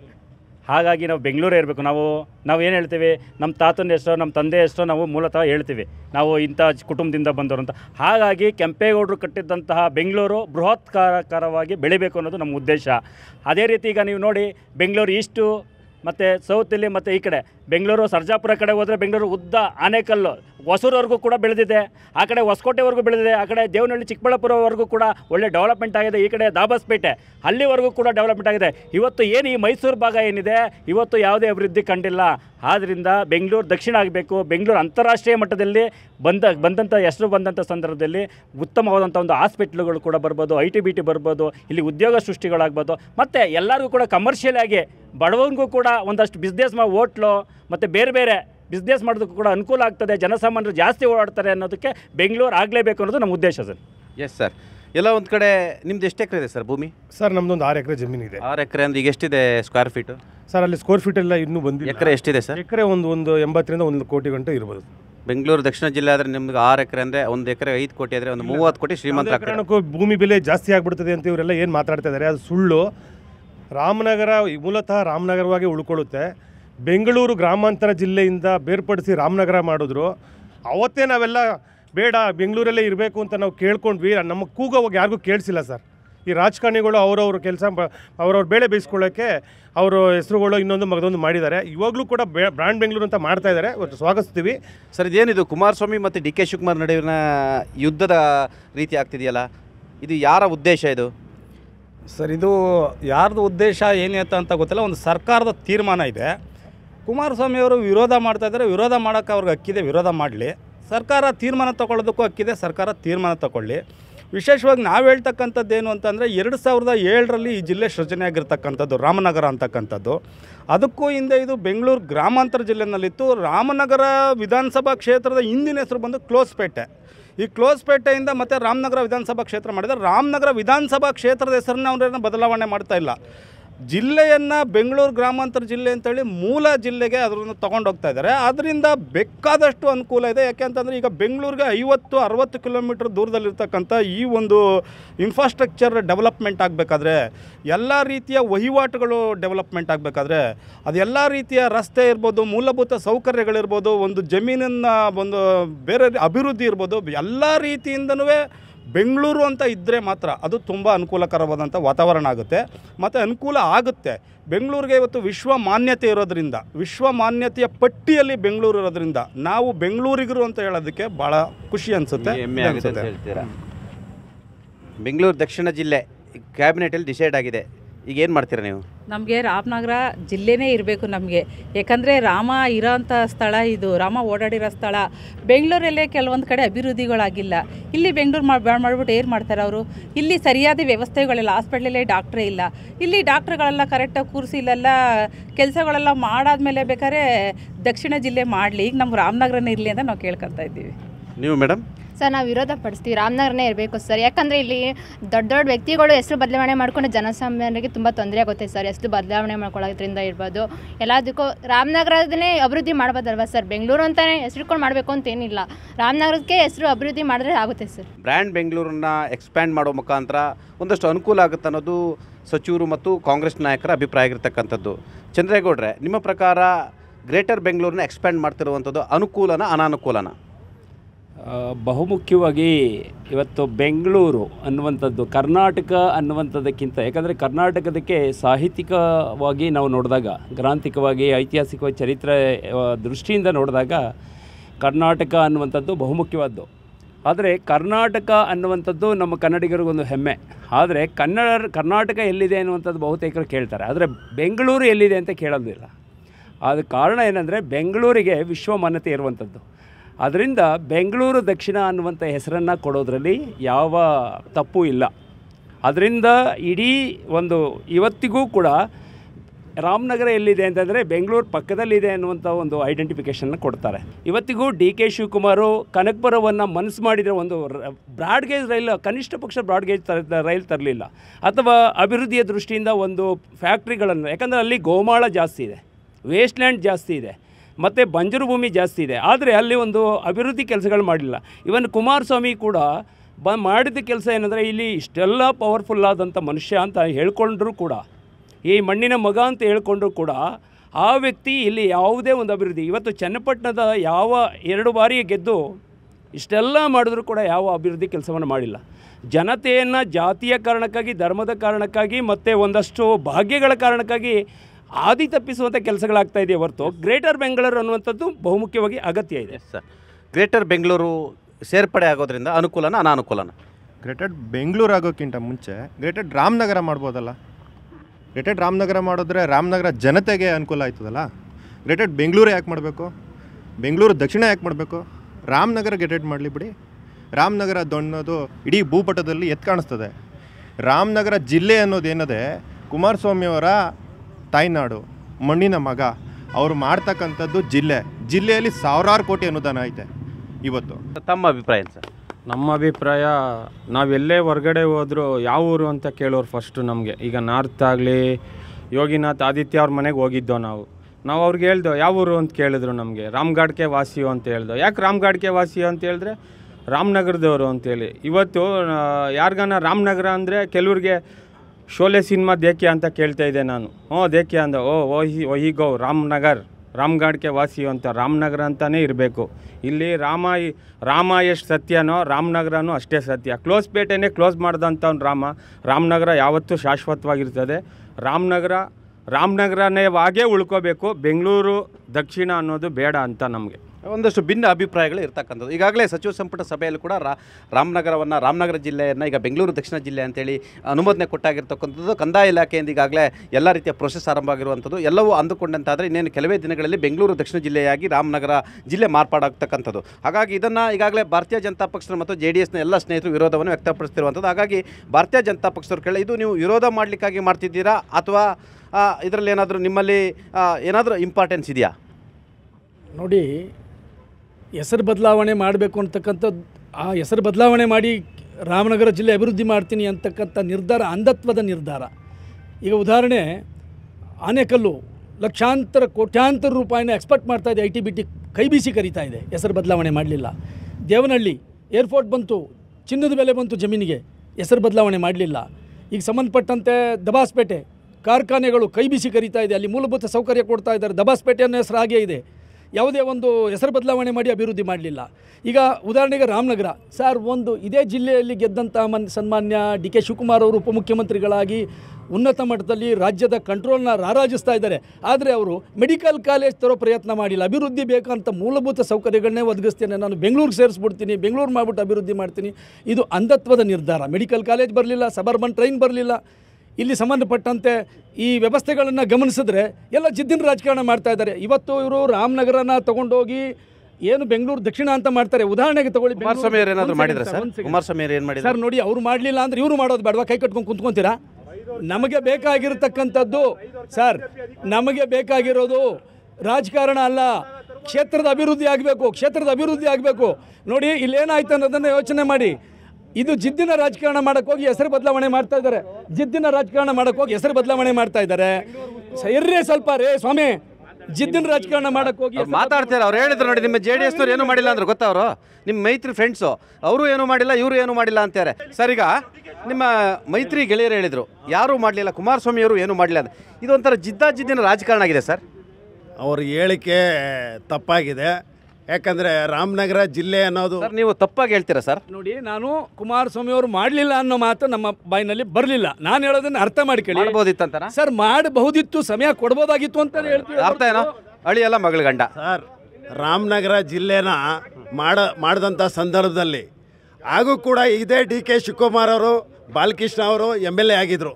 ಹಾಗಾಗಿ ನಾವು ಬೆಂಗಳೂರೇ ಇರಬೇಕು ನಾವು ನಾವು ಏನು ಹೇಳ್ತೀವಿ ನಮ್ಮ ತಾತನ ಎಷ್ಟೋ ನಮ್ಮ ತಂದೆ ಎಷ್ಟೋ ನಾವು ಮೂಲತಃ ಹೇಳ್ತೀವಿ ನಾವು ಇಂಥ ಕುಟುಂಬದಿಂದ ಬಂದವರು ಅಂತ ಹಾಗಾಗಿ ಕೆಂಪೇಗೌಡರು ಕಟ್ಟಿದ್ದಂತಹ ಬೆಂಗಳೂರು ಬೃಹತ್ಕಾರಕರವಾಗಿ ಬೆಳಿಬೇಕು ಅನ್ನೋದು ನಮ್ಮ ಉದ್ದೇಶ ಅದೇ ರೀತಿ ಈಗ ನೀವು ನೋಡಿ ಬೆಂಗಳೂರು ಈಸ್ಟು ಮತ್ತು ಸೌತಲ್ಲಿ ಮತ್ತು ಈ ಕಡೆ ಬೆಂಗಳೂರು ಸರ್ಜಾಪುರ ಕಡೆ ಹೋದರೆ ಬೆಂಗಳೂರು ಉದ್ದ ಆನೆಕಲ್ಲು ಹೊಸೂರವರೆಗೂ ಕೂಡ ಬೆಳೆದಿದೆ ಆ ಕಡೆ ಹೊಸಕೋಟೆವರೆಗೂ ಬೆಳೆದಿದೆ ಆ ಕಡೆ ದೇವನಹಳ್ಳಿ ಚಿಕ್ಕಬಳ್ಳಾಪುರವರೆಗೂ ಕೂಡ ಒಳ್ಳೆ ಡೆವಲಪ್ಮೆಂಟ್ ಆಗಿದೆ ಈ ಕಡೆ ದಾಬಾಸ್ಪೇಟೆ ಅಲ್ಲಿವರೆಗೂ ಕೂಡ ಡೆವಲಪ್ಮೆಂಟ್ ಆಗಿದೆ ಇವತ್ತು ಏನು ಈ ಮೈಸೂರು ಭಾಗ ಏನಿದೆ ಇವತ್ತು ಯಾವುದೇ ಅಭಿವೃದ್ಧಿ ಕಂಡಿಲ್ಲ ಆದ್ದರಿಂದ ಬೆಂಗಳೂರು ದಕ್ಷಿಣ ಆಗಬೇಕು ಬೆಂಗಳೂರು ಅಂತಾರಾಷ್ಟ್ರೀಯ ಮಟ್ಟದಲ್ಲಿ ಬಂದ ಬಂದಂಥ ಹೆಸರು ಬಂದಂಥ ಸಂದರ್ಭದಲ್ಲಿ ಉತ್ತಮವಾದಂಥ ಒಂದು ಹಾಸ್ಪಿಟ್ಲುಗಳು ಕೂಡ ಬರ್ಬೋದು ಐ ಟಿ ಬಿ ಟಿ ಬರ್ಬೋದು ಇಲ್ಲಿ ಉದ್ಯೋಗ ಸೃಷ್ಟಿಗಳಾಗ್ಬೋದು ಮತ್ತು ಎಲ್ಲರಿಗೂ ಕೂಡ ಕಮರ್ಷಿಯಲ್ ಆಗಿ ಬಡವನಿಗೂ ಕೂಡ ಒಂದಷ್ಟು ಬಿಸ್ನೆಸ್ ಮಾಡಿ ಹೋಟ್ಲು ಮತ್ತು ಬೇರೆ ಬೇರೆ ಬಿಸ್ನೆಸ್ ಮಾಡೋದಕ್ಕೂ ಕೂಡ ಅನುಕೂಲ ಆಗ್ತದೆ ಜನಸಾಮಾನ್ಯರು ಜಾಸ್ತಿ ಓಡಾಡ್ತಾರೆ ಅನ್ನೋದಕ್ಕೆ ಬೆಂಗಳೂರು ಆಗಲೇಬೇಕು ಅನ್ನೋದು ನಮ್ಮ ಉದ್ದೇಶ ಸರ್ ಎಸ್ ಸರ್ ಎಲ್ಲ ಒಂದು ಕಡೆ ನಿಮ್ದು ಎಷ್ಟು ಎಕರೆ ಇದೆ ಸರ್ ಭೂಮಿ ಸರ್ ನಮ್ದು ಒಂದು ಆರು ಎಕರೆ ಜಮೀನು ಇದೆ ಆರು ಎಕರೆ ಅಂದ್ರೆ ಈಗ ಎಷ್ಟಿದೆ ಸ್ಕ್ವೇರ್ ಫೀಟ್ ಸರ್ ಅಲ್ಲಿ ಸ್ಕ್ವೇರ್ ಫೀಟ್ ಎಲ್ಲ ಇನ್ನೂ ಬಂದು ಎಕರೆ ಎಷ್ಟಿದೆ ಸರ್ ಎಕರೆ ಒಂದು ಒಂದು ಎಂಬತ್ತರಿಂದ ಒಂದು ಕೋಟಿ ಗಂಟೆ ಇರ್ಬೋದು ಬೆಂಗಳೂರು ದಕ್ಷಿಣ ಜಿಲ್ಲೆ ಆದರೆ ನಿಮ್ಗೆ ಆರು ಎಕರೆ ಅಂದರೆ ಒಂದು ಎಕರೆ ಐದು ಕೋಟಿ ಆದರೆ ಒಂದು ಮೂವತ್ತು ಕೋಟಿ ಶ್ರೀಮಂತ ಭೂಮಿ ಬೆಲೆ ಜಾಸ್ತಿ ಆಗ್ಬಿಡ್ತದೆ ಅಂತ ಇವರೆಲ್ಲ ಏನು ಮಾತಾಡ್ತಾ ಇದ್ದಾರೆ ಅದು ಸುಳ್ಳು ರಾಮನಗರ ಮೂಲತಃ ರಾಮನಗರವಾಗಿ ಉಳ್ಕೊಳ್ಳುತ್ತೆ ಬೆಂಗಳೂರು ಗ್ರಾಮಾಂತರ ಜಿಲ್ಲೆಯಿಂದ ಬೇರ್ಪಡಿಸಿ ರಾಮನಗರ ಮಾಡಿದ್ರು ಅವತ್ತೇ ನಾವೆಲ್ಲ ಬೇಡ ಬೆಂಗಳೂರಲ್ಲೇ ಇರಬೇಕು ಅಂತ ನಾವು ಕೇಳ್ಕೊಂಡ್ವಿ ನಮ್ಮ ಕೂಗೋ ಹೋಗಿ ಯಾರಿಗೂ ಕೇಳಿಸಿಲ್ಲ ಸರ್ ಈ ರಾಜಕಾರಣಿಗಳು ಅವರವ್ರ ಕೆಲಸ ಅವರವ್ರ ಬೇಳೆ ಬೇಯಿಸ್ಕೊಳ್ಳೋಕ್ಕೆ ಅವರ ಹೆಸರುಗಳು ಇನ್ನೊಂದು ಮಗದೊಂದು ಮಾಡಿದ್ದಾರೆ ಇವಾಗಲೂ ಕೂಡ ಬೆ ಬ್ರ್ಯಾಂಡ್ ಬೆಂಗಳೂರು ಅಂತ ಮಾಡ್ತಾ ಇದ್ದಾರೆ ಸ್ವಾಗತಿಸ್ತೀವಿ ಸರ್ ಇದೇನಿದು ಕುಮಾರಸ್ವಾಮಿ ಮತ್ತು ಡಿ ಕೆ ಶಿವಕುಮಾರ್ ನಡುವಿನ ಯುದ್ಧದ ರೀತಿ ಆಗ್ತಿದೆಯಲ್ಲ ಇದು ಯಾರ ಉದ್ದೇಶ ಇದು ಸರ್ ಇದು ಯಾರ್ದು ಉದ್ದೇಶ ಏನಿತ್ತು ಅಂತ ಗೊತ್ತಿಲ್ಲ ಒಂದು ಸರ್ಕಾರದ ತೀರ್ಮಾನ ಇದೆ ಕುಮಾರಸ್ವಾಮಿಯವರು ವಿರೋಧ ಮಾಡ್ತಾ ಇದ್ದಾರೆ ವಿರೋಧ ಮಾಡೋಕ್ಕೆ ಅವ್ರಿಗೆ ಅಕ್ಕಿದೆ ವಿರೋಧ ಮಾಡಲಿ ಸರ್ಕಾರ ತೀರ್ಮಾನ ತಗೊಳ್ಳೋದಕ್ಕೂ ಅಕ್ಕಿದೆ ಸರ್ಕಾರ ತೀರ್ಮಾನ ತಗೊಳ್ಳಿ ವಿಶೇಷವಾಗಿ ನಾವು ಹೇಳ್ತಕ್ಕಂಥದ್ದು ಏನು ಅಂತಂದರೆ ಎರಡು ಸಾವಿರದ ಏಳರಲ್ಲಿ ಈ ಜಿಲ್ಲೆ ಸೃಜನೆಯಾಗಿರ್ತಕ್ಕಂಥದ್ದು ರಾಮನಗರ ಅಂತಕ್ಕಂಥದ್ದು ಅದಕ್ಕೂ ಹಿಂದೆ ಇದು ಬೆಂಗಳೂರು ಗ್ರಾಮಾಂತರ ಜಿಲ್ಲೆನಲ್ಲಿತ್ತು ರಾಮನಗರ ವಿಧಾನಸಭಾ ಕ್ಷೇತ್ರದ ಹಿಂದಿನ ಹೆಸರು ಬಂದು ಕ್ಲೋಸ್ಪೇಟೆ ಈ ಕ್ಲೋಸ್ ಪೇಟೆಯಿಂದ ಮತ್ತು ರಾಮನಗರ ವಿಧಾನಸಭಾ ಕ್ಷೇತ್ರ ಮಾಡಿದರೆ ರಾಮನಗರ ವಿಧಾನಸಭಾ ಕ್ಷೇತ್ರದ ಹೆಸರನ್ನ ಅವರೇನು ಬದಲಾವಣೆ ಮಾಡ್ತಾ ಇಲ್ಲ ಜಿಲ್ಲೆಯನ್ನು ಬೆಂಗಳೂರು ಗ್ರಾಮಾಂತರ ಜಿಲ್ಲೆ ಅಂತೇಳಿ ಮೂಲ ಜಿಲ್ಲೆಗೆ ಅದನ್ನು ಹೋಗ್ತಾ ಇದ್ದಾರೆ ಅದರಿಂದ ಬೇಕಾದಷ್ಟು ಅನುಕೂಲ ಇದೆ ಯಾಕೆ ಯಾಕೆಂತಂದರೆ ಈಗ ಬೆಂಗಳೂರಿಗೆ ಐವತ್ತು ಅರವತ್ತು ಕಿಲೋಮೀಟ್ರ್ ದೂರದಲ್ಲಿರ್ತಕ್ಕಂಥ ಈ ಒಂದು ಇನ್ಫ್ರಾಸ್ಟ್ರಕ್ಚರ್ ಡೆವಲಪ್ಮೆಂಟ್ ಆಗಬೇಕಾದ್ರೆ ಎಲ್ಲ ರೀತಿಯ ವಹಿವಾಟುಗಳು ಡೆವಲಪ್ಮೆಂಟ್ ಆಗಬೇಕಾದ್ರೆ ಅದೆಲ್ಲ ರೀತಿಯ ರಸ್ತೆ ಇರ್ಬೋದು ಮೂಲಭೂತ ಸೌಕರ್ಯಗಳಿರ್ಬೋದು ಒಂದು ಜಮೀನನ್ನು ಒಂದು ಬೇರೆ ಅಭಿವೃದ್ಧಿ ಇರ್ಬೋದು ಎಲ್ಲ ರೀತಿಯಿಂದನೂ ಬೆಂಗಳೂರು ಅಂತ ಇದ್ದರೆ ಮಾತ್ರ ಅದು ತುಂಬ ಅನುಕೂಲಕರವಾದಂಥ ವಾತಾವರಣ ಆಗುತ್ತೆ ಮತ್ತು ಅನುಕೂಲ ಆಗುತ್ತೆ ಬೆಂಗಳೂರಿಗೆ ಇವತ್ತು ವಿಶ್ವ ಮಾನ್ಯತೆ ಇರೋದರಿಂದ ವಿಶ್ವ ಮಾನ್ಯತೆಯ ಪಟ್ಟಿಯಲ್ಲಿ ಬೆಂಗಳೂರು ಇರೋದ್ರಿಂದ ನಾವು ಬೆಂಗಳೂರಿಗರು ಅಂತ ಹೇಳೋದಕ್ಕೆ ಭಾಳ ಖುಷಿ ಅನಿಸುತ್ತೆ ಹೆಮ್ಮೆ ಆಗುತ್ತೆ ಹೇಳ್ತೀರಾ ಬೆಂಗಳೂರು ದಕ್ಷಿಣ ಜಿಲ್ಲೆ ಕ್ಯಾಬಿನೆಟಲ್ಲಿ ಡಿಸೈಡ್ ಆಗಿದೆ ಈಗ ಏನು ಮಾಡ್ತೀರಾ ನೀವು ನಮಗೆ ರಾಮನಗರ ಜಿಲ್ಲೆನೇ ಇರಬೇಕು ನಮಗೆ ಯಾಕಂದರೆ ರಾಮ ಇರೋಂಥ ಸ್ಥಳ ಇದು ರಾಮ ಓಡಾಡಿರೋ ಸ್ಥಳ ಬೆಂಗಳೂರಲ್ಲೇ ಕೆಲವೊಂದು ಕಡೆ ಅಭಿವೃದ್ಧಿಗಳಾಗಿಲ್ಲ ಇಲ್ಲಿ ಬೆಂಗಳೂರು ಮಾಡಿ ಮಾಡಿಬಿಟ್ಟು ಏನು ಮಾಡ್ತಾರೆ ಅವರು ಇಲ್ಲಿ ಸರಿಯಾದ ವ್ಯವಸ್ಥೆಗಳಿಲ್ಲ ಹಾಸ್ಪಿಟ್ಲಲ್ಲೇ ಡಾಕ್ಟ್ರೇ ಇಲ್ಲ ಇಲ್ಲಿ ಡಾಕ್ಟ್ರುಗಳೆಲ್ಲ ಕರೆಕ್ಟಾಗಿ ಕೂರಿಸಿ ಇಲ್ಲೆಲ್ಲ ಕೆಲಸಗಳೆಲ್ಲ ಮಾಡಾದ್ಮೇಲೆ ಬೇಕಾದ್ರೆ ದಕ್ಷಿಣ ಜಿಲ್ಲೆ ಮಾಡಲಿ ಈಗ ನಮ್ಗೆ ರಾಮನಗರನೇ ಇರಲಿ ಅಂತ ನಾವು ಕೇಳ್ಕೊತಾ ಇದ್ದೀವಿ ನೀವು ಮೇಡಮ್ ಸರ್ ನಾವು ವಿರೋಧ ಪಡಿಸ್ತೀವಿ ರಾಮನಗರನೇ ಇರಬೇಕು ಸರ್ ಯಾಕಂದರೆ ಇಲ್ಲಿ ದೊಡ್ಡ ದೊಡ್ಡ ವ್ಯಕ್ತಿಗಳು ಹೆಸರು ಬದಲಾವಣೆ ಮಾಡಿಕೊಂಡು ಜನಸಾಮಾನ್ಯರಿಗೆ ತುಂಬ ತೊಂದರೆ ಆಗುತ್ತೆ ಸರ್ ಹೆಸರು ಬದಲಾವಣೆ ಮಾಡ್ಕೊಳ್ಳೋದ್ರಿಂದ ಇರ್ಬೋದು ಎಲ್ಲದಕ್ಕೂ ರಾಮನಗರದನ್ನೇ ಅಭಿವೃದ್ಧಿ ಮಾಡ್ಬೋದಲ್ವಾ ಸರ್ ಬೆಂಗಳೂರು ಅಂತಲೇ ಹೆಸರುಕೊಂಡು ಮಾಡಬೇಕು ಅಂತ ಏನಿಲ್ಲ ರಾಮನಗರಕ್ಕೆ ಹೆಸರು ಅಭಿವೃದ್ಧಿ ಮಾಡಿದ್ರೆ ಆಗುತ್ತೆ ಸರ್ ಬ್ರ್ಯಾಂಡ್ ಬೆಂಗಳೂರನ್ನ ಎಕ್ಸ್ಪ್ಯಾಂಡ್ ಮಾಡೋ ಮುಖಾಂತರ ಒಂದಷ್ಟು ಅನುಕೂಲ ಆಗುತ್ತೆ ಅನ್ನೋದು ಸಚಿವರು ಮತ್ತು ಕಾಂಗ್ರೆಸ್ ನಾಯಕರ ಅಭಿಪ್ರಾಯ ಆಗಿರ್ತಕ್ಕಂಥದ್ದು ಚಂದ್ರೇಗೌಡ್ರೆ ನಿಮ್ಮ ಪ್ರಕಾರ ಗ್ರೇಟರ್ ಬೆಂಗಳೂರನ್ನ ಎಕ್ಸ್ಪ್ಯಾಂಡ್ ಮಾಡ್ತಿರುವಂಥದ್ದು ಅನುಕೂಲನ ಅನಾನುಕೂಲನ ಬಹುಮುಖ್ಯವಾಗಿ ಇವತ್ತು ಬೆಂಗಳೂರು ಅನ್ನುವಂಥದ್ದು ಕರ್ನಾಟಕ ಅನ್ನುವಂಥದ್ದಕ್ಕಿಂತ ಯಾಕಂದರೆ ಕರ್ನಾಟಕದಕ್ಕೆ ಸಾಹಿತ್ಯಿಕವಾಗಿ ನಾವು ನೋಡಿದಾಗ ಗ್ರಾಂಥಿಕವಾಗಿ ಐತಿಹಾಸಿಕವಾಗಿ ಚರಿತ್ರೆ ದೃಷ್ಟಿಯಿಂದ ನೋಡಿದಾಗ ಕರ್ನಾಟಕ ಅನ್ನುವಂಥದ್ದು ಬಹುಮುಖ್ಯವಾದ್ದು ಆದರೆ ಕರ್ನಾಟಕ ಅನ್ನುವಂಥದ್ದು ನಮ್ಮ ಕನ್ನಡಿಗರಿಗೊಂದು ಹೆಮ್ಮೆ ಆದರೆ ಕನ್ನಡ ಕರ್ನಾಟಕ ಎಲ್ಲಿದೆ ಅನ್ನುವಂಥದ್ದು ಬಹುತೇಕರು ಕೇಳ್ತಾರೆ ಆದರೆ ಬೆಂಗಳೂರು ಎಲ್ಲಿದೆ ಅಂತ ಕೇಳೋದಿಲ್ಲ ಅದು ಕಾರಣ ಏನಂದರೆ ಬೆಂಗಳೂರಿಗೆ ವಿಶ್ವ ಇರುವಂಥದ್ದು ಅದರಿಂದ ಬೆಂಗಳೂರು ದಕ್ಷಿಣ ಅನ್ನುವಂಥ ಹೆಸರನ್ನು ಕೊಡೋದರಲ್ಲಿ ಯಾವ ತಪ್ಪು ಇಲ್ಲ ಅದರಿಂದ ಇಡೀ ಒಂದು ಇವತ್ತಿಗೂ ಕೂಡ ರಾಮನಗರ ಎಲ್ಲಿದೆ ಅಂತಂದರೆ ಬೆಂಗಳೂರು ಪಕ್ಕದಲ್ಲಿದೆ ಅನ್ನುವಂಥ ಒಂದು ಐಡೆಂಟಿಫಿಕೇಷನ್ನ ಕೊಡ್ತಾರೆ ಇವತ್ತಿಗೂ ಡಿ ಕೆ ಶಿವಕುಮಾರು ಕನಕಪುರವನ್ನು ಮನಸ್ಸು ಮಾಡಿದರೆ ಒಂದು ಬ್ರಾಡ್ಗೇಜ್ ರೈಲು ಕನಿಷ್ಠ ಪಕ್ಷ ಬ್ರಾಡ್ಗೇಜ್ ತರ ರೈಲು ತರಲಿಲ್ಲ ಅಥವಾ ಅಭಿವೃದ್ಧಿಯ ದೃಷ್ಟಿಯಿಂದ ಒಂದು ಫ್ಯಾಕ್ಟ್ರಿಗಳನ್ನು ಯಾಕಂದರೆ ಅಲ್ಲಿ ಗೋಮಾಳ ಜಾಸ್ತಿ ಇದೆ ವೇಸ್ಟ್ಲ್ಯಾಂಡ್ ಜಾಸ್ತಿ ಇದೆ ಮತ್ತು ಬಂಜರು ಭೂಮಿ ಜಾಸ್ತಿ ಇದೆ ಆದರೆ ಅಲ್ಲಿ ಒಂದು ಅಭಿವೃದ್ಧಿ ಕೆಲಸಗಳು ಮಾಡಿಲ್ಲ ಇವನ್ ಕುಮಾರಸ್ವಾಮಿ ಕೂಡ ಬ ಮಾಡಿದ ಕೆಲಸ ಏನಂದರೆ ಇಲ್ಲಿ ಇಷ್ಟೆಲ್ಲ ಪವರ್ಫುಲ್ ಆದಂಥ ಮನುಷ್ಯ ಅಂತ ಹೇಳ್ಕೊಂಡ್ರೂ ಕೂಡ ಈ ಮಣ್ಣಿನ ಮಗ ಅಂತ ಹೇಳ್ಕೊಂಡ್ರೂ ಕೂಡ ಆ ವ್ಯಕ್ತಿ ಇಲ್ಲಿ ಯಾವುದೇ ಒಂದು ಅಭಿವೃದ್ಧಿ ಇವತ್ತು ಚನ್ನಪಟ್ಟಣದ ಯಾವ ಎರಡು ಬಾರಿ ಗೆದ್ದು ಇಷ್ಟೆಲ್ಲ ಮಾಡಿದ್ರೂ ಕೂಡ ಯಾವ ಅಭಿವೃದ್ಧಿ ಕೆಲಸವನ್ನು ಮಾಡಿಲ್ಲ ಜನತೆಯನ್ನು ಜಾತಿಯ ಕಾರಣಕ್ಕಾಗಿ ಧರ್ಮದ ಕಾರಣಕ್ಕಾಗಿ ಮತ್ತು ಒಂದಷ್ಟು ಭಾಗ್ಯಗಳ ಕಾರಣಕ್ಕಾಗಿ ಆದಿ ತಪ್ಪಿಸುವಂಥ ಕೆಲಸಗಳಾಗ್ತಾ ಇದೆಯಾ ಹೊರತು ಗ್ರೇಟರ್ ಬೆಂಗಳೂರು ಅನ್ನುವಂಥದ್ದು ಬಹುಮುಖ್ಯವಾಗಿ ಅಗತ್ಯ ಇದೆ ಸರ್ ಗ್ರೇಟರ್ ಬೆಂಗಳೂರು ಸೇರ್ಪಡೆ ಆಗೋದ್ರಿಂದ ಅನುಕೂಲನ ಅನಾನುಕೂಲನ ಗ್ರೇಟರ್ ಬೆಂಗಳೂರು ಆಗೋಕ್ಕಿಂತ ಮುಂಚೆ ಗ್ರೇಟೆಡ್ ರಾಮನಗರ ಮಾಡ್ಬೋದಲ್ಲ ಗ್ರೇಟೆಡ್ ರಾಮನಗರ ಮಾಡಿದ್ರೆ ರಾಮನಗರ ಜನತೆಗೆ ಅನುಕೂಲ ಆಯ್ತದಲ್ಲ ಗ್ರೇಟೆಡ್ ಬೆಂಗಳೂರು ಯಾಕೆ ಮಾಡಬೇಕು ಬೆಂಗಳೂರು ದಕ್ಷಿಣ ಯಾಕೆ ಮಾಡಬೇಕು ರಾಮನಗರ ಗ್ರೇಟೆಡ್ ಮಾಡಲಿ ಬಿಡಿ ರಾಮನಗರ ದೊಣ್ಣದು ಇಡೀ ಭೂಪಟದಲ್ಲಿ ಎತ್ ಕಾಣಿಸ್ತದೆ ರಾಮನಗರ ಜಿಲ್ಲೆ ಅನ್ನೋದೇನದೇ ಕುಮಾರಸ್ವಾಮಿಯವರ ತಾಯ್ನಾಡು ಮಣ್ಣಿನ ಮಗ ಅವರು ಮಾಡ್ತಕ್ಕಂಥದ್ದು ಜಿಲ್ಲೆ ಜಿಲ್ಲೆಯಲ್ಲಿ ಸಾವಿರಾರು ಕೋಟಿ ಅನುದಾನ ಐತೆ ಇವತ್ತು ತಮ್ಮ ಅಭಿಪ್ರಾಯ ಸರ್ ನಮ್ಮ ಅಭಿಪ್ರಾಯ ನಾವೆಲ್ಲೇ ಹೊರಗಡೆ ಹೋದರೂ ಯಾವ ಊರು ಅಂತ ಕೇಳೋರು ಫಸ್ಟು ನಮಗೆ ಈಗ ನಾರ್ತ್ ಆಗಲಿ ಯೋಗಿನಾಥ್ ಆದಿತ್ಯ ಅವ್ರ ಮನೆಗೆ ಹೋಗಿದ್ದೋ ನಾವು ನಾವು ಅವ್ರಿಗೆ ಹೇಳ್ದೋ ಯಾವ ಊರು ಅಂತ ಕೇಳಿದ್ರು ನಮಗೆ ರಾಮ್ಘಾಟ್ಗೆ ವಾಸಿಯೋ ಅಂತ ಹೇಳ್ದೋ ಯಾಕೆ ರಾಮ್ಘಾಟ್ಗೆ ವಾಸಿಯೋ ಅಂತ ಹೇಳಿದ್ರೆ ರಾಮನಗರದವರು ಅಂತೇಳಿ ಇವತ್ತು ಯಾರಿಗಾನ ರಾಮನಗರ ಅಂದರೆ ಕೆಲವ್ರಿಗೆ ಶೋಲೆ ಸಿನಿಮಾ ದೇಕೆ ಅಂತ ಕೇಳ್ತಾ ಇದ್ದೆ ನಾನು ಓ ದೇಕೆ ಅಂದ ಓ ಓಹಿ ಗೌ ರಾಮನಗರ್ ರಾಮ್ಗಾಡ್ಗೆ ವಾಸಿ ಅಂತ ರಾಮನಗರ ಅಂತಲೇ ಇರಬೇಕು ಇಲ್ಲಿ ರಾಮ ರಾಮ ಎಷ್ಟು ಸತ್ಯನೋ ರಾಮನಗರನೂ ಅಷ್ಟೇ ಸತ್ಯ ಕ್ಲೋಸ್ ಪೇಟೆನೇ ಕ್ಲೋಸ್ ಮಾಡ್ದಂಥವ್ನು ರಾಮ ರಾಮನಗರ ಯಾವತ್ತೂ ಶಾಶ್ವತವಾಗಿರ್ತದೆ ರಾಮನಗರ ರಾಮನಗರನೇ ಉಳ್ಕೋಬೇಕು ಬೆಂಗಳೂರು ದಕ್ಷಿಣ ಅನ್ನೋದು ಬೇಡ ಅಂತ ನಮಗೆ ಒಂದಷ್ಟು ಭಿನ್ನ ಅಭಿಪ್ರಾಯಗಳು ಇರ್ತಕ್ಕಂಥದ್ದು ಈಗಾಗಲೇ ಸಚಿವ ಸಂಪುಟ ಸಭೆಯಲ್ಲಿ ಕೂಡ ರಾಮನಗರವನ್ನು ರಾಮನಗರ ಜಿಲ್ಲೆಯನ್ನು ಈಗ ಬೆಂಗಳೂರು ದಕ್ಷಿಣ ಜಿಲ್ಲೆ ಅಂತೇಳಿ ಅನುಮೋದನೆ ಕೊಟ್ಟಾಗಿರ್ತಕ್ಕಂಥದ್ದು ಕಂದಾಯ ಇಲಾಖೆಯಿಂದ ಈಗಾಗಲೇ ಎಲ್ಲ ರೀತಿಯ ಪ್ರೊಸೆಸ್ ಆರಂಭ ಆಗಿರುವಂಥದ್ದು ಎಲ್ಲವೂ ಅಂದುಕೊಂಡಂತಾದರೆ ಇನ್ನೇನು ಕೆಲವೇ ದಿನಗಳಲ್ಲಿ ಬೆಂಗಳೂರು ದಕ್ಷಿಣ ಜಿಲ್ಲೆಯಾಗಿ ರಾಮನಗರ ಜಿಲ್ಲೆ ಮಾರ್ಪಾಡಾಗ್ತಕ್ಕಂಥದ್ದು ಹಾಗಾಗಿ ಇದನ್ನು ಈಗಾಗಲೇ ಭಾರತೀಯ ಜನತಾ ಪಕ್ಷ ಮತ್ತು ಜೆ ಡಿ ಎಸ್ನ ಎಲ್ಲ ಸ್ನೇಹಿತರು ವಿರೋಧವನ್ನು ವ್ಯಕ್ತಪಡಿಸ್ತಿರುವಂಥದ್ದು ಹಾಗಾಗಿ ಭಾರತೀಯ ಜನತಾ ಪಕ್ಷದವ್ರು ಕೇಳಿ ಇದು ನೀವು ವಿರೋಧ ಮಾಡಲಿಕ್ಕಾಗಿ ಮಾಡ್ತಿದ್ದೀರಾ ಅಥವಾ ಇದರಲ್ಲಿ ಏನಾದರೂ ನಿಮ್ಮಲ್ಲಿ ಏನಾದರೂ ಇಂಪಾರ್ಟೆನ್ಸ್ ಇದೆಯಾ ನೋಡಿ ಹೆಸರು ಬದಲಾವಣೆ ಮಾಡಬೇಕು ಅಂತಕ್ಕಂಥದ್ದು ಆ ಹೆಸರು ಬದಲಾವಣೆ ಮಾಡಿ ರಾಮನಗರ ಜಿಲ್ಲೆ ಅಭಿವೃದ್ಧಿ ಮಾಡ್ತೀನಿ ಅಂತಕ್ಕಂಥ ನಿರ್ಧಾರ ಅಂಧತ್ವದ ನಿರ್ಧಾರ ಈಗ ಉದಾಹರಣೆ ಆನೆಕಲ್ಲು ಲಕ್ಷಾಂತರ ಕೋಟ್ಯಾಂತರ ರೂಪಾಯಿನ ಎಕ್ಸ್ಪರ್ಟ್ ಮಾಡ್ತಾ ಇದೆ ಐ ಟಿ ಬಿ ಟಿ ಕೈ ಬೀಸಿ ಕರೀತಾ ಇದೆ ಹೆಸರು ಬದಲಾವಣೆ ಮಾಡಲಿಲ್ಲ ದೇವನಹಳ್ಳಿ ಏರ್ಪೋರ್ಟ್ ಬಂತು ಚಿನ್ನದ ಬೆಲೆ ಬಂತು ಜಮೀನಿಗೆ ಹೆಸರು ಬದಲಾವಣೆ ಮಾಡಲಿಲ್ಲ ಈಗ ಸಂಬಂಧಪಟ್ಟಂತೆ ದಬಾಸ್ಪೇಟೆ ಕಾರ್ಖಾನೆಗಳು ಕೈ ಬೀಸಿ ಕರೀತಾ ಇದೆ ಅಲ್ಲಿ ಮೂಲಭೂತ ಸೌಕರ್ಯ ಕೊಡ್ತಾ ಇದ್ದಾರೆ ದಬಾಸ್ಪೇಟೆ ಅನ್ನೋ ಹೆಸರು ಹಾಗೇ ಇದೆ ಯಾವುದೇ ಒಂದು ಹೆಸರು ಬದಲಾವಣೆ ಮಾಡಿ ಅಭಿವೃದ್ಧಿ ಮಾಡಲಿಲ್ಲ ಈಗ ಉದಾಹರಣೆಗೆ ರಾಮನಗರ ಸರ್ ಒಂದು ಇದೇ ಜಿಲ್ಲೆಯಲ್ಲಿ ಗೆದ್ದಂಥ ಮನ್ ಸನ್ಮಾನ್ಯ ಡಿ ಕೆ ಶಿವಕುಮಾರ್ ಅವರು ಉಪಮುಖ್ಯಮಂತ್ರಿಗಳಾಗಿ ಉನ್ನತ ಮಟ್ಟದಲ್ಲಿ ರಾಜ್ಯದ ಕಂಟ್ರೋಲ್ನ ರಾರಾಜಿಸ್ತಾ ಇದ್ದಾರೆ ಆದರೆ ಅವರು ಮೆಡಿಕಲ್ ಕಾಲೇಜ್ ತರೋ ಪ್ರಯತ್ನ ಮಾಡಿಲ್ಲ ಅಭಿವೃದ್ಧಿ ಬೇಕಂತ ಮೂಲಭೂತ ಸೌಕರ್ಯಗಳನ್ನೇ ಒದಗಿಸ್ತೇನೆ ನಾನು ಬೆಂಗಳೂರಿಗೆ ಸೇರಿಸ್ಬಿಡ್ತೀನಿ ಬೆಂಗಳೂರು ಮಾಡಿಬಿಟ್ಟು ಅಭಿವೃದ್ಧಿ ಮಾಡ್ತೀನಿ ಇದು ಅಂಧತ್ವದ ನಿರ್ಧಾರ ಮೆಡಿಕಲ್ ಕಾಲೇಜ್ ಬರಲಿಲ್ಲ ಸಬರ್ಬನ್ ಟ್ರೈನ್ ಬರಲಿಲ್ಲ ಇಲ್ಲಿ ಸಂಬಂಧಪಟ್ಟಂತೆ ಈ ವ್ಯವಸ್ಥೆಗಳನ್ನು ಗಮನಿಸಿದ್ರೆ ಎಲ್ಲ ಜಿದ್ದಿನ ರಾಜಕಾರಣ ಮಾಡ್ತಾ ಇದ್ದಾರೆ ಇವತ್ತು ಇವರು ರಾಮನಗರನ ತಗೊಂಡೋಗಿ ಏನು ಬೆಂಗಳೂರು ದಕ್ಷಿಣ ಅಂತ ಮಾಡ್ತಾರೆ ಉದಾಹರಣೆಗೆ ತಗೊಳ್ಳಿ ಕುಮಾರಸ್ವಾಮಿ ಏನಾದರೂ ಸರ್ ಕುಮಾರಸ್ವಾಮಿ ಏನು ಸರ್ ನೋಡಿ ಅವ್ರು ಮಾಡಲಿಲ್ಲ ಅಂದ್ರೆ ಇವರು ಮಾಡೋದು ಬೇಡವಾ ಕೈ ಕಟ್ಕೊಂಡು ಕುಂತ್ಕೊಂತೀರಾ ನಮಗೆ ಬೇಕಾಗಿರತಕ್ಕಂಥದ್ದು ಸರ್ ನಮಗೆ ಬೇಕಾಗಿರೋದು ರಾಜಕಾರಣ ಅಲ್ಲ ಕ್ಷೇತ್ರದ ಅಭಿವೃದ್ಧಿ ಆಗಬೇಕು ಕ್ಷೇತ್ರದ ಅಭಿವೃದ್ಧಿ ಆಗಬೇಕು ನೋಡಿ ಇಲ್ಲೇನಾಯ್ತು ಅನ್ನೋದನ್ನು ಯೋಚನೆ ಮಾಡಿ ಇದು ಜಿದ್ದಿನ ರಾಜಕಾರಣ ಮಾಡೋಕ್ಕೋಗಿ ಹೋಗಿ ಹೆಸರು ಬದಲಾವಣೆ ಮಾಡ್ತಾ ಇದ್ದಾರೆ ಜಿದ್ದಿನ ರಾಜಕಾರಣ ಮಾಡಕ್ಕೆ ಹೋಗಿ ಹೆಸರು ಬದಲಾವಣೆ ಮಾಡ್ತಾ ಇದ್ದಾರೆ ಸರಿ ಸ್ವಲ್ಪ ರೇ ಸ್ವಾಮಿ ಜಿದ್ದಿನ ರಾಜಕಾರಣ ಮಾಡಕ್ಕೆ ಹೋಗಿ ಮಾತಾಡ್ತಾರೆ ಅವ್ರು ಹೇಳಿದ್ರು ನೋಡಿ ನಿಮ್ಮ ಜೆ ಡಿ ಎಸ್ನವ್ರು ಏನು ಮಾಡಿಲ್ಲ ಅಂದ್ರೆ ಗೊತ್ತವರು ನಿಮ್ಮ ಮೈತ್ರಿ ಫ್ರೆಂಡ್ಸು ಅವರು ಏನು ಮಾಡಿಲ್ಲ ಇವರು ಏನು ಮಾಡಿಲ್ಲ ಅಂತಾರೆ ಸರ್ ಈಗ ನಿಮ್ಮ ಮೈತ್ರಿ ಗೆಳೆಯರು ಹೇಳಿದರು ಯಾರೂ ಮಾಡಲಿಲ್ಲ ಕುಮಾರಸ್ವಾಮಿ ಅವರು ಏನು ಮಾಡಲಿಲ್ಲ ಅಂತ ಇದೊಂಥರ ಜಿದ್ದಾಜಿದ್ದಿನ ರಾಜಕಾರಣ ಆಗಿದೆ ಸರ್ ಅವರು ಹೇಳಿಕೆ ತಪ್ಪಾಗಿದೆ ಯಾಕಂದ್ರೆ ರಾಮನಗರ ಜಿಲ್ಲೆ ಅನ್ನೋದು ನೀವು ತಪ್ಪಾಗಿ ಹೇಳ್ತೀರಾ ಸರ್ ನೋಡಿ ನಾನು ಕುಮಾರಸ್ವಾಮಿ ಅವರು ಮಾಡಲಿಲ್ಲ ಅನ್ನೋ ಮಾತು ನಮ್ಮ ಬಾಯಿನಲ್ಲಿ ಬರಲಿಲ್ಲ ನಾನು ಹೇಳೋದನ್ನ ಅರ್ಥ ಮಾಡ್ಕೊಳ್ಳಿ ಸರ್ ಮಾಡಬಹುದಿತ್ತು ಸಮಯ ಕೊಡ್ಬೋದಾಗಿತ್ತು ಅಂತ ಹೇಳ್ತೀವಿ ಅರ್ಥ ಏನೋ ಮಗಳ ಗಂಡ ಸರ್ ರಾಮನಗರ ಜಿಲ್ಲೆನ ಮಾಡ ಮಾಡಿದಂಥ ಸಂದರ್ಭದಲ್ಲಿ ಹಾಗೂ ಕೂಡ ಇದೇ ಡಿ ಕೆ ಶಿವಕುಮಾರ್ ಅವರು ಬಾಲಕೃಷ್ಣ ಅವರು ಎಮ್ ಎಲ್ ಎ ಆಗಿದ್ದರು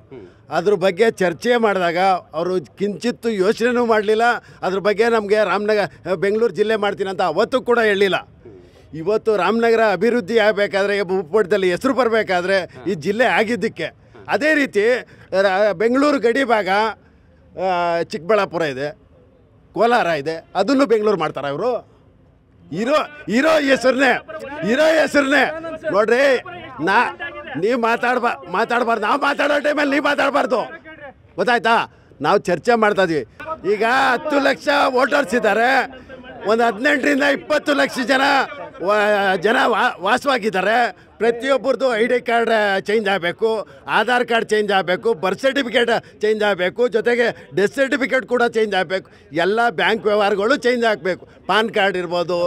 ಅದ್ರ ಬಗ್ಗೆ ಚರ್ಚೆ ಮಾಡಿದಾಗ ಅವರು ಕಿಂಚಿತ್ತು ಯೋಚನೆನೂ ಮಾಡಲಿಲ್ಲ ಅದ್ರ ಬಗ್ಗೆ ನಮಗೆ ರಾಮನಗರ ಬೆಂಗಳೂರು ಜಿಲ್ಲೆ ಮಾಡ್ತೀನಿ ಅಂತ ಅವತ್ತೂ ಕೂಡ ಹೇಳಿಲ್ಲ ಇವತ್ತು ರಾಮನಗರ ಅಭಿವೃದ್ಧಿ ಆಗಬೇಕಾದ್ರೆ ಭೂಪಟದಲ್ಲಿ ಹೆಸರು ಬರಬೇಕಾದ್ರೆ ಈ ಜಿಲ್ಲೆ ಆಗಿದ್ದಕ್ಕೆ ಅದೇ ರೀತಿ ಬೆಂಗಳೂರು ಗಡಿ ಭಾಗ ಚಿಕ್ಕಬಳ್ಳಾಪುರ ಇದೆ ಕೋಲಾರ ಇದೆ ಅದನ್ನು ಬೆಂಗಳೂರು ಮಾಡ್ತಾರೆ ಅವರು ಇರೋ ಇರೋ ಹೆಸರನ್ನೇ ಇರೋ ಹೆಸರನ್ನೇ ನೋಡ್ರಿ ನಾ ನೀವು ಮಾತಾಡ್ಬಾ ಮಾತಾಡಬಾರ್ದು ನಾವು ಮಾತಾಡೋ ಟೈಮಲ್ಲಿ ನೀವು ಮಾತಾಡಬಾರ್ದು ಗೊತ್ತಾಯ್ತಾ ನಾವು ಚರ್ಚೆ ಮಾಡ್ತಾ ಇದೀವಿ ಈಗ ಹತ್ತು ಲಕ್ಷ ವೋಟರ್ಸ್ ಇದ್ದಾರೆ ಒಂದು ಹದಿನೆಂಟರಿಂದ ಇಪ್ಪತ್ತು ಲಕ್ಷ ಜನ ಜನ ವಾಸವಾಗಿದ್ದಾರೆ ಪ್ರತಿಯೊಬ್ಬರದ್ದು ಐ ಡಿ ಕಾರ್ಡ್ ಚೇಂಜ್ ಆಗಬೇಕು ಆಧಾರ್ ಕಾರ್ಡ್ ಚೇಂಜ್ ಆಗಬೇಕು ಬರ್ತ್ ಸರ್ಟಿಫಿಕೇಟ್ ಚೇಂಜ್ ಆಗಬೇಕು ಜೊತೆಗೆ ಡೆತ್ ಸರ್ಟಿಫಿಕೇಟ್ ಕೂಡ ಚೇಂಜ್ ಆಗಬೇಕು ಎಲ್ಲ ಬ್ಯಾಂಕ್ ವ್ಯವಹಾರಗಳು ಚೇಂಜ್ ಆಗಬೇಕು ಪಾನ್ ಕಾರ್ಡ್ ಇರ್ಬೋದು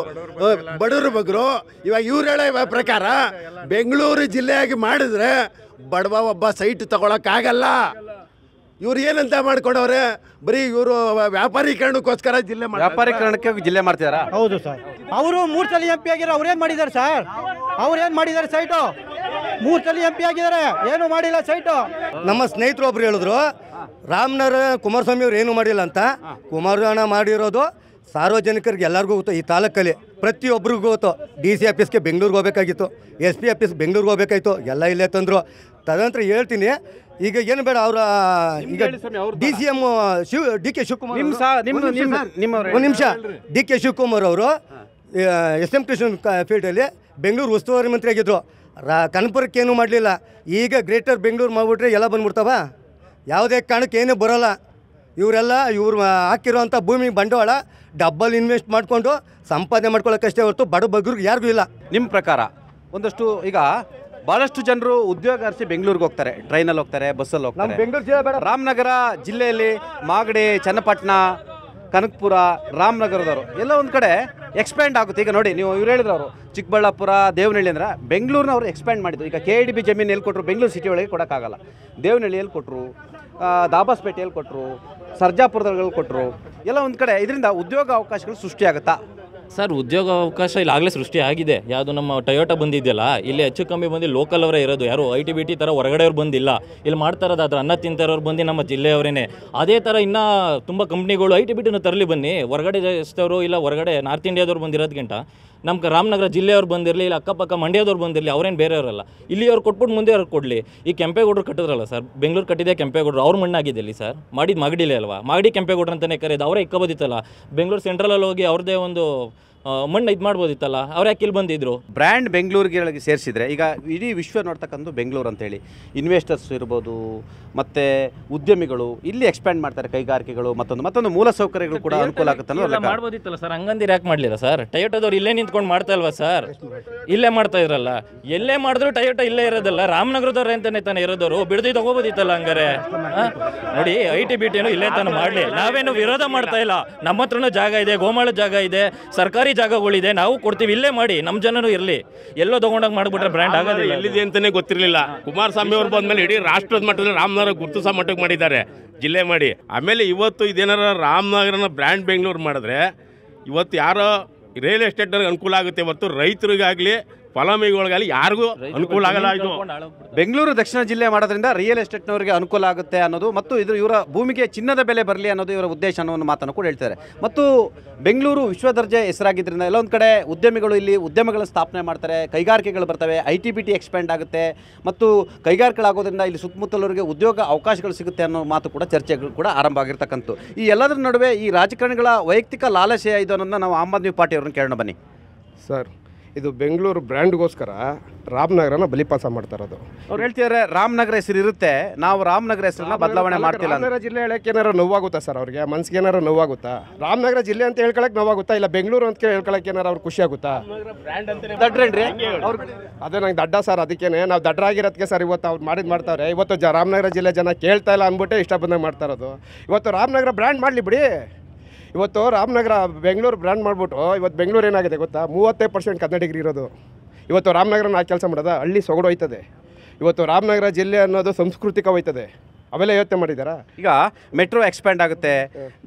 ಬಡವರು ಬಗ್ಗರು ಇವಾಗ ಇವ್ರು ಹೇಳೋ ಪ್ರಕಾರ ಬೆಂಗಳೂರು ಜಿಲ್ಲೆಯಾಗಿ ಮಾಡಿದರೆ ಬಡವ ಒಬ್ಬ ಸೈಟ್ ತಗೊಳಕ್ಕಾಗಲ್ಲ ಇವ್ರು ಏನಂತ ಮಾಡ್ಕೊಂಡವ್ರೆ ಬರೀ ಇವರು ವ್ಯಾಪಾರೀಕರಣಕ್ಕೋಸ್ಕರ ಜಿಲ್ಲೆ ಮಾಡ್- ವ್ಯಾಪಾರೀಕರಣಕ್ಕೆ ಜಿಲ್ಲೆ ಮಾಡ್ತಿದಾರಾ ಹೌದು ಸರ್ ಅವರು ಮೂರು ತಲೆ ಎಂ ಪಿ ಆಗಿರೋ ಏನು ಮಾಡಿದ್ದಾರೆ ಸರ್ ಅವ್ರೇನು ಮಾಡಿದ್ದಾರೆ ಸೈಟು ಮೂರು ಸಲ ಎಂ ಪಿ ಆಗಿದ್ದಾರೆ ಏನು ಮಾಡಿಲ್ಲ ಸೈಟು ನಮ್ಮ ಸ್ನೇಹಿತರು ಒಬ್ರು ಹೇಳಿದ್ರು ರಾಮನಗರ ಕುಮಾರಸ್ವಾಮಿ ಅವ್ರು ಏನು ಮಾಡಿಲ್ಲ ಅಂತ ಕುಮಾರಸ್ವಾಮಿ ಮಾಡಿರೋದು ಸಾರ್ವಜನಿಕರಿಗೆ ಎಲ್ಲರಿಗೂ ಗೊತ್ತು ಈ ತಾಲೂಕಲ್ಲಿ ಪ್ರತಿಯೊಬ್ಬರಿಗೂ ಗೊತ್ತು ಡಿ ಸಿ ಆಫೀಸ್ಗೆ ಬೆಂಗಳೂರಿಗೆ ಹೋಗ್ಬೇಕಾಗಿತ್ತು ಎಸ್ ಪಿ ಆಫೀಸ್ ಬೆಂಗಳೂರಿಗೆ ಹೋಗ್ಬೇಕಾಯ್ತು ಎಲ್ಲ ಇಲ್ಲೇ ತಂದರು ತದನಂತರ ಹೇಳ್ತೀನಿ ಈಗ ಏನು ಬೇಡ ಅವರ ಈಗ D C M Shiva D K Shivakumar ಒಂದು ನಿಮಿಷ ಡಿ ಕೆ ಶಿವಕುಮಾರ್ ಅವರು ಎಸ್ ಎಂ ಫೀಲ್ಡ್ ಫೀಲ್ಡಲ್ಲಿ ಬೆಂಗಳೂರು ಉಸ್ತುವಾರಿ ಮಂತ್ರಿ ಆಗಿದ್ದರು ರಾ ಕನಪುರಕ್ಕೆ ಏನೂ ಮಾಡಲಿಲ್ಲ ಈಗ ಗ್ರೇಟರ್ ಬೆಂಗಳೂರು ಮಾಡ್ಬಿಟ್ರೆ ಎಲ್ಲ ಬಂದ್ಬಿಡ್ತಾವ ಯಾವುದೇ ಕಾರಣಕ್ಕೆ ಏನೇ ಬರೋಲ್ಲ ಇವರೆಲ್ಲ ಇವ್ರು ಹಾಕಿರುವಂಥ ಭೂಮಿ ಬಂಡವಾಳ ಡಬ್ಬಲ್ ಇನ್ವೆಸ್ಟ್ ಮಾಡಿಕೊಂಡು ಸಂಪಾದನೆ ಮಾಡ್ಕೊಳ್ಳೋಕ್ಕಷ್ಟೇ ಹೊರತು ಬಡ ಬಗ್ಗರಿಗೆ ಯಾರಿಗೂ ಇಲ್ಲ ನಿಮ್ಮ ಪ್ರಕಾರ ಒಂದಷ್ಟು ಈಗ ಬಹಳಷ್ಟು ಜನರು ಉದ್ಯೋಗ ಅರಿಸಿ ಬೆಂಗಳೂರಿಗೆ ಹೋಗ್ತಾರೆ ಟ್ರೈನಲ್ಲಿ ಹೋಗ್ತಾರೆ ಬಸ್ಸಲ್ಲಿ ಹೋಗ್ತಾರೆ ರಾಮನಗರ ಜಿಲ್ಲೆಯಲ್ಲಿ ಮಾಗಡಿ ಚನ್ನಪಟ್ಟಣ ಕನಕಪುರ ರಾಮನಗರದವರು ಎಲ್ಲ ಒಂದು ಕಡೆ ಎಕ್ಸ್ಪ್ಯಾಂಡ್ ಆಗುತ್ತೆ ಈಗ ನೋಡಿ ನೀವು ಇವ್ರು ಹೇಳಿದ್ರು ಅವರು ಚಿಕ್ಕಬಳ್ಳಾಪುರ ದೇವನಹಳ್ಳಿ ಅಂದ್ರೆ ಬೆಂಗಳೂರಿನ ಅವರು ಎಕ್ಸ್ಪ್ಯಾಂಡ್ ಮಾಡಿದ್ರು ಈಗ ಕೆ ಡಿ ಬಿ ಜಮೀನು ಎಲ್ಲಿ ಕೊಟ್ಟರು ಬೆಂಗಳೂರು ಸಿಟಿ ಒಳಗೆ ಕೊಡೋಕ್ಕಾಗಲ್ಲ ದೇವನಹಳ್ಳಿಯಲ್ಲಿ ಕೊಟ್ಟರು ದಾಬಾಸ್ಪೇಟೆಯಲ್ಲಿ ಕೊಟ್ಟರು ಸರ್ಜಾಪುರದಲ್ಲಿ ಕೊಟ್ಟರು ಎಲ್ಲ ಒಂದು ಕಡೆ ಇದರಿಂದ ಉದ್ಯೋಗ ಅವಕಾಶಗಳು ಸೃಷ್ಟಿಯಾಗುತ್ತಾ ಸರ್ ಉದ್ಯೋಗ ಅವಕಾಶ ಇಲ್ಲಿ ಆಗಲೇ ಸೃಷ್ಟಿ ಆಗಿದೆ ಯಾವುದು ನಮ್ಮ ಟೊಯೋಟಾ ಬಂದಿದೆಯಲ್ಲ ಇಲ್ಲಿ ಹೆಚ್ಚು ಕಮ್ಮಿ ಬಂದು ಲೋಕಲ್ ಅವರೇ ಇರೋದು ಯಾರು ಐ ಟಿ ಬಿ ಟಿ ಥರ ಹೊರಗಡೆಯವ್ರು ಬಂದಿಲ್ಲ ಇಲ್ಲಿ ಮಾಡ್ತಾ ಇರೋದು ಅನ್ನ ತಿಂತಾರವ್ರು ಬಂದು ನಮ್ಮ ಜಿಲ್ಲೆಯವರೇ ಅದೇ ಥರ ಇನ್ನೂ ತುಂಬ ಕಂಪ್ನಿಗಳು ಐ ಟಿ ಬಿ ಟಿನ ತರಲಿ ಬನ್ನಿ ಹೊರಗಡೆ ದೇಶದವರು ಇಲ್ಲ ಹೊರಗಡೆ ನಾರ್ತ್ ಇಂಡಿಯಾದವ್ರು ಬಂದಿರೋದ್ಕಿಂತ ನಮ್ಮ ರಾಮನಗರ ಜಿಲ್ಲೆಯವ್ರು ಬಂದಿರಲಿ ಇಲ್ಲ ಅಕ್ಕಪಕ್ಕ ಮಂಡ್ಯದವ್ರು ಬಂದಿರಲಿ ಅವ್ರೇನು ಬೇರೆಯವರಲ್ಲ ಇಲ್ಲಿ ಅವ್ರು ಕೊಟ್ಬಿಟ್ಟು ಮುಂದೆ ಅವ್ರು ಕೊಡಲಿ ಈ ಕೆಂಪೇಗೌಡರು ಕಟ್ಟಿದ್ರಲ್ಲ ಸರ್ ಬೆಂಗಳೂರು ಕಟ್ಟಿದೆ ಕೆಂಪೇಗೌಡರು ಅವ್ರ ಮಣ್ಣಾಗಿದ್ದಲ್ಲಿ ಸರ್ ಮಾಡಿದ ಮಗಡಿಲೇ ಅಲ್ವಾ ಮಾಗಡಿ ಕೆಂಪೇಗೌಡರು ಅಂತಲೇ ಕರೆಯೋದು ಅವರೇ ಇಕ್ಕಬೋದಿತ್ತಲ್ಲ ಬೆಂಗಳೂರು ಸೆಂಟ್ರಲಲ್ಲಿ ಹೋಗಿ ಅವ್ರದ್ದೇ ಒಂದು ಮಣ್ಣು ಇದು ಮಾಡ್ಬೋದಿತ್ತಲ್ಲ ಅವ್ರು ಯಾಕೆ ಇಲ್ಲಿ ಬಂದಿದ್ರು ಬ್ರ್ಯಾಂಡ್ ಬೆಂಗಳೂರಿಗೆ ಸೇರಿಸಿದ್ರೆ ಈಗ ಇಡೀ ವಿಶ್ವ ನೋಡ್ತಕ್ಕಂಥ ಬೆಂಗಳೂರು ಅಂತೇಳಿ ಇನ್ವೆಸ್ಟರ್ಸ್ ಇರ್ಬೋದು ಮತ್ತೆ ಉದ್ಯಮಿಗಳು ಇಲ್ಲಿ ಎಕ್ಸ್ಪ್ಯಾಂಡ್ ಮಾಡ್ತಾರೆ ಕೈಗಾರಿಕೆಗಳು ಮತ್ತೊಂದು ಮತ್ತೊಂದು ಮೂಲ ಸೌಕರ್ಯಗಳು ಕೂಡ ಅನುಕೂಲ ಆಗುತ್ತಲ್ಲ ಮಾಡ್ಬೋದಿತ್ತಲ್ಲ ಸರ್ ಹಂಗಂದಿರ ಯಾಕೆ ಮಾಡಲಿಲ್ಲ ಸರ್ ಟೊಯೋಟೋದವ್ರು ಇಲ್ಲೇ ನಿಂತ್ಕೊಂಡು ಮಾಡ್ತಾ ಇಲ್ವಾ ಸರ್ ಇಲ್ಲೇ ಮಾಡ್ತಾ ಇದ್ರಲ್ಲ ಎಲ್ಲೇ ಮಾಡಿದ್ರು ಟಯೋಟೋ ಇಲ್ಲೇ ಇರೋದಲ್ಲ ರಾಮನಗರದವ್ರು ಅಂತಾನೆ ತಾನೆ ಇರೋದವರು ಬಿಡದಿ ತಗೋಬೋದಿತ್ತಲ್ಲ ಹಂಗಾರೆ ನೋಡಿ ಐ ಟಿ ಬಿ ಟಿನೂ ಇಲ್ಲೇ ತಾನು ಮಾಡಲಿ ನಾವೇನು ವಿರೋಧ ಮಾಡ್ತಾ ಇಲ್ಲ ನಮ್ಮ ಹತ್ರನೂ ಜಾಗ ಇದೆ ಗೋಮಾಳ ಜಾಗ ಇದೆ ಸರ್ಕಾರಿ ಜಾಗಗಳಿದೆ ನಾವು ಕೊಡ್ತೀವಿ ಇಲ್ಲೇ ಮಾಡಿ ನಮ್ಮ ಜನರು ಇರಲಿ ಎಲ್ಲೋ ತಗೊಂಡಾಗ ಮಾಡಿಬಿಟ್ರೆ ಬ್ರ್ಯಾಂಡ್ ಆಗೋದಿಲ್ಲ ಎಲ್ಲಿದೆ ಅಂತಲೇ ಗೊತ್ತಿರಲಿಲ್ಲ ಕುಮಾರಸ್ವಾಮಿ ಅವ್ರು ಬಂದ್ಮೇಲೆ ಇಡೀ ರಾಷ್ಟ್ರದ ಮಟ್ಟದಲ್ಲಿ ರಾಮನಗರ ಗುರುತು ಮಟ್ಟಕ್ಕೆ ಮಾಡಿದ್ದಾರೆ ಜಿಲ್ಲೆ ಮಾಡಿ ಆಮೇಲೆ ಇವತ್ತು ಇದೇನಾರ ರಾಮನಗರನ ಬ್ರ್ಯಾಂಡ್ ಬೆಂಗಳೂರು ಮಾಡಿದ್ರೆ ಇವತ್ತು ಯಾರೋ ರಿಯಲ್ ಎಸ್ಟೇಟ್ನವ್ರಿಗೆ ಅನುಕೂಲ ಆಗುತ್ತೆ ಇವತ್ತು ರೈತರಿಗಾಗಲಿ ಫಲಾನುಭವಿಗಳಿಗಲ್ಲಿ ಯಾರಿಗೂ ಅನುಕೂಲ ಆಗಲ್ಲ ಇದು ಬೆಂಗಳೂರು ದಕ್ಷಿಣ ಜಿಲ್ಲೆ ಮಾಡೋದ್ರಿಂದ ರಿಯಲ್ ಎಸ್ಟೇಟ್ನವರಿಗೆ ಅನುಕೂಲ ಆಗುತ್ತೆ ಅನ್ನೋದು ಮತ್ತು ಇದು ಇವರ ಭೂಮಿಗೆ ಚಿನ್ನದ ಬೆಲೆ ಬರಲಿ ಅನ್ನೋದು ಇವರ ಉದ್ದೇಶ ಅನ್ನೋ ಮಾತನ್ನು ಕೂಡ ಹೇಳ್ತಾರೆ ಮತ್ತು ಬೆಂಗಳೂರು ವಿಶ್ವ ದರ್ಜೆ ಹೆಸರಾಗಿದ್ದರಿಂದ ಎಲ್ಲೊಂದು ಕಡೆ ಉದ್ಯಮಿಗಳು ಇಲ್ಲಿ ಉದ್ಯಮಗಳನ್ನು ಸ್ಥಾಪನೆ ಮಾಡ್ತಾರೆ ಕೈಗಾರಿಕೆಗಳು ಬರ್ತವೆ I T B T expand ಆಗುತ್ತೆ ಮತ್ತು ಕೈಗಾರಿಕೆಗಳಾಗೋದ್ರಿಂದ ಇಲ್ಲಿ ಸುತ್ತಮುತ್ತಲವರಿಗೆ ಉದ್ಯೋಗ ಅವಕಾಶಗಳು ಸಿಗುತ್ತೆ ಅನ್ನೋ ಮಾತು ಕೂಡ ಚರ್ಚೆಗಳು ಕೂಡ ಆರಂಭ ಆಗಿರ್ತಕ್ಕಂಥ ಈ ಎಲ್ಲದರ ನಡುವೆ ಈ ರಾಜಕಾರಣಿಗಳ ವೈಯಕ್ತಿಕ ಲಾಲಸೆ ಇದು ಅನ್ನೋದನ್ನ ನಾವು ಆಮ್ ಆದ್ಮಿ ಪಾರ್ಟಿಯವ್ರನ್ನ ಕೇಳೋಣ ಬನ್ನಿ ಸರ್ ಇದು ಬೆಂಗಳೂರು ಬ್ರ್ಯಾಂಡ್ಗೋಸ್ಕರ ರಾಮನಗರನ ಬಲಿಪಾಸ ಮಾಡ್ತಾ ಅವ್ರು ಹೇಳ್ತಿದಾರೆ ರಾಮನಗರ ಹೆಸರು ಇರುತ್ತೆ ನಾವು ರಾಮನಗರ ಹೆಸರನ್ನ ಬದಲಾವಣೆ ಮಾಡ್ತಿಲ್ಲ ರಾಮನಗರ ಜಿಲ್ಲೆ ಹೇಳಕ್ಕೆ ಏನಾರು ನೋವಾಗುತ್ತಾ ಸರ್ ಅವ್ರಿಗೆ ಮನ್ಸಿಗೆ ಏನಾರು ನೋವಾಗುತ್ತಾ ರಾಮನಗರ ಜಿಲ್ಲೆ ಅಂತ ಹೇಳ್ಕೊಳಕ್ ನೋವಾಗುತ್ತಾ ಇಲ್ಲ ಬೆಂಗಳೂರು ಅಂತ ಹೇಳ್ಕೊಳಕ್ಕೆ ಏನಾರ ಅವ್ರು ಖುಷಿ ಆಗುತ್ತಾ ದಡ್ರೇನ್ರಿ ಅದೇ ನಂಗೆ ದಡ್ಡ ಸರ್ ಅದಕ್ಕೇನೆ ನಾವು ದಡ್ಡ ಸರ್ ಇವತ್ತು ಅವ್ರು ಮಾಡಿದ್ ಮಾಡ್ತಾರೆ ಇವತ್ತು ರಾಮನಗರ ಜಿಲ್ಲೆ ಜನ ಕೇಳ್ತಾ ಇಲ್ಲ ಅಂದ್ಬಿಟ್ಟೆ ಇಷ್ಟ ಬಂದಾಗ ಮಾಡ್ತಾ ಇರೋದು ಇವತ್ತು ರಾಮನಗರ ಬ್ರ್ಯಾಂಡ್ ಮಾಡಲಿ ಬಿಡಿ ಇವತ್ತು ರಾಮನಗರ ಬೆಂಗಳೂರು ಬ್ರ್ಯಾಂಡ್ ಮಾಡಿಬಿಟ್ಟು ಇವತ್ತು ಬೆಂಗಳೂರು ಏನಾಗಿದೆ ಗೊತ್ತಾ ಮೂವತ್ತೈದು ಪರ್ಸೆಂಟ್ ಕನ್ನಡಿಗರು ಇರೋದು ಇವತ್ತು ರಾಮನಗರ ನಾ ಕೆಲಸ ಮಾಡೋದ ಹಳ್ಳಿ ಸೊಗಡೋಯ್ತದೆ ಇವತ್ತು ರಾಮನಗರ ಜಿಲ್ಲೆ ಅನ್ನೋದು ಸಾಂಸ್ಕೃತಿಕ ಹೋಯ್ತದೆ ಅವೆಲ್ಲ ಯೋಚನೆ ಮಾಡಿದ್ದಾರಾ ಈಗ ಮೆಟ್ರೋ ಎಕ್ಸ್ಪ್ಯಾಂಡ್ ಆಗುತ್ತೆ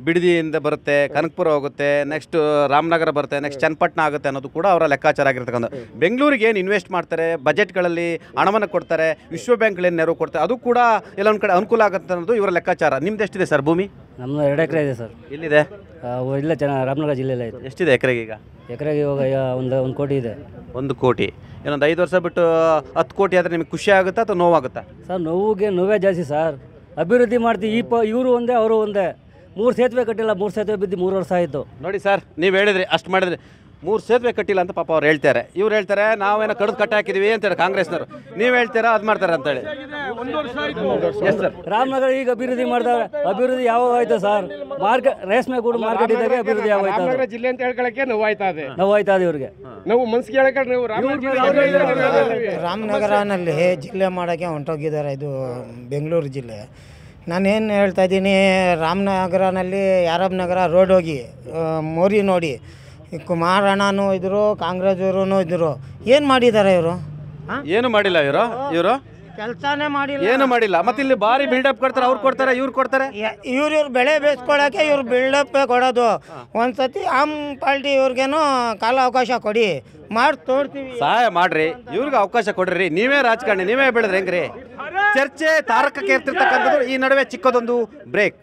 ಬಿಡದಿಯಿಂದ ಬರುತ್ತೆ ಕನಕಪುರ ಹೋಗುತ್ತೆ ನೆಕ್ಸ್ಟ್ ರಾಮನಗರ ಬರುತ್ತೆ ನೆಕ್ಸ್ಟ್ ಚನ್ನಪಟ್ಟಣ ಆಗುತ್ತೆ ಅನ್ನೋದು ಕೂಡ ಅವರ ಲೆಕ್ಕಾಚಾರ ಆಗಿರ್ತಕ್ಕಂಥ ಬೆಂಗಳೂರಿಗೆ ಏನು ಇನ್ವೆಸ್ಟ್ ಮಾಡ್ತಾರೆ ಬಜೆಟ್ಗಳಲ್ಲಿ ಹಣವನ್ನು ಕೊಡ್ತಾರೆ ವಿಶ್ವ ಬ್ಯಾಂಕ್ಗಳೇನು ನೆರವು ಕೊಡ್ತಾರೆ ಅದು ಕೂಡ ಎಲ್ಲ ಕಡೆ ಅನುಕೂಲ ಆಗುತ್ತೆ ಅನ್ನೋದು ಇವರ ಲೆಕ್ಕಾಚಾರ ನಿಮ್ದು ಎಷ್ಟಿದೆ ಸರ್ ಭೂಮಿ ನಮ್ಮದು ಎರಡು ಎಕರೆ ಇದೆ ಸರ್ ಎಲ್ಲಿದೆ ಇಲ್ಲ ಜನ ರಾಮನಗರ ಜಿಲ್ಲೆಲ್ಲ ಎಷ್ಟಿದೆ ಎಕರೆಗೆ ಈಗ ಎಕರೆಗೆ ಇವಾಗ ಒಂದು ಒಂದು ಕೋಟಿ ಇದೆ ಒಂದು ಕೋಟಿ ಇನ್ನೊಂದು ಐದು ವರ್ಷ ಬಿಟ್ಟು ಹತ್ತು ಕೋಟಿ ಆದರೆ ನಿಮಗೆ ಖುಷಿ ಆಗುತ್ತಾ ಅಥವಾ ನೋವಾಗುತ್ತಾ ಸರ್ ನೋವಿಗೆ ನೋವೇ ಜಾಸ್ತಿ ಸರ್ ಅಭಿವೃದ್ಧಿ ಮಾಡ್ತೀವಿ ಈ ಪ ಇವರು ಒಂದೇ ಅವರು ಒಂದೇ ಮೂರು ಸೇತುವೆ ಕಟ್ಟಿಲ್ಲ ಮೂರು ಸೇತುವೆ ಬಿದ್ದು ಮೂರು ವರ್ಷ ಆಯಿತು ನೋಡಿ ಸರ್ ನೀವು ಹೇಳಿದ್ರಿ ಅಷ್ಟು ಮಾಡಿದ್ರಿ ಮೂರು ಸೇತುವೆ ಕಟ್ಟಿಲ್ಲ ಅಂತ ಪಾಪ ಅವ್ರು ಹೇಳ್ತಾರೆ ಇವ್ರು ಹೇಳ್ತಾರೆ ನಾವೇನೋ ಕಡ್ದು ಕಟ್ಟಾಕಿದೀವಿ ಅಂತ ಹೇಳಿ ಕಾಂಗ್ರೆಸ್ನವರು ನೀವು ಹೇಳ್ತೀರಾ ಅದು ಮಾಡ್ತಾರೆ ಅಂತೇಳಿ ಎಸ್ ಸರ್ ರಾಮನಗರ ಈಗ ಅಭಿವೃದ್ಧಿ ಮಾಡಿದಾಗ ಅಭಿವೃದ್ಧಿ ಯಾವಾಗ ಆಯ್ತು ಸರ್ ಮಾರ್ಕೆಟ್ ರೇಷ್ಮೆ ಗೂಡು ಮಾರ್ಕೆಟ್ ಇದ್ದಾಗ ಅಭಿವೃದ್ಧಿ ಯಾವ ಜಿಲ್ಲೆ ಅಂತ ಹೇಳ್ಕೊಳಕ್ಕೆ ನೋವಾಯ್ತಾ ಇದೆ ನೋವಾಯ್ತಾ ಇದೆ ಇವ್ರಿಗೆ ನಾವು ಮನ್ಸು ಹೇಳಕ್ಕೆ ನೀವು ರಾಮನಗರನಲ್ಲಿ ಜಿಲ್ಲೆ ಮಾಡೋಕ್ಕೆ ಹೊಂಟೋಗಿದ್ದಾರೆ ಇದು ಬೆಂಗಳೂರು ಜಿಲ್ಲೆ ನಾನೇನು ಹೇಳ್ತಾ ಇದ್ದೀನಿ ರಾಮನಗರನಲ್ಲಿ ಯಾರಬ್ ನಗರ ರೋಡ್ ಹೋಗಿ ಮೋರಿ ನೋಡಿ ಈ ಕುಮಾರಣ್ಣನೂ ಇದ್ದರು ಕಾಂಗ್ರೆಸ್ ಅವರು ಇದ್ದರು ಏನು ಮಾಡಿದ್ದಾರೆ ಇವರು ಏನು ಮಾಡಿಲ್ಲ ಇವರು ಇವರು ಕೆಲಸನೇ ಮಾಡಿಲ್ಲ ಏನು ಮಾಡಿಲ್ಲ ಮತ್ತೆ ಇಲ್ಲಿ ಭಾರಿ ಬಿಲ್ಡಪ್ ಕೊಡ್ತಾರೆ ಅವ್ರು ಕೊಡ್ತಾರೆ ಇವ್ರು ಕೊಡ್ತಾರೆ ಇವ್ರು ಇವ್ರು ಬೆಳೆ ಬೇಯಿಸ್ಕೊಳಕ್ಕೆ ಇವ್ರು ಬಿಲ್ಡಪ್ ಕೊಡೋದು ಒಂದ್ಸತಿ ಆಮ್ ಪಾಲ್ಟಿ ಇವ್ರಿಗೇನು ಕಾಲ ಅವಕಾಶ ಕೊಡಿ ಮಾಡಿ ತೋರ್ತೀವಿ ಸಹಾಯ ಮಾಡ್ರಿ ಇವ್ರಿಗೆ ಅವಕಾಶ ಕೊಡ್ರಿ ನೀವೇ ರಾಜಕಾರಣಿ ನೀವೇ ಬೆಳೆದ್ರೆ ಹೆಂಗ್ರಿ ಚರ್ಚೆ ತಾರಕಕ್ಕೆ ಇರ್ತಿರ್ತಕ್ಕಂಥದ್ದು ಈ ನಡುವೆ ಚಿಕ್ಕದೊಂದು ಬ್ರೇಕ್